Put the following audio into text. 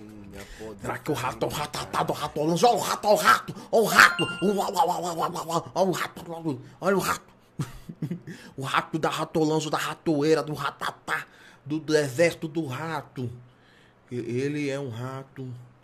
Mocinha podre. Draco, o é ratatado, ratolão. É olha o rato, olha o rato, olha o rato. Olha o rato, olha o rato. o rato da ratolanzo, da ratoeira, do ratatá, do deserto do rato. Ele é um rato.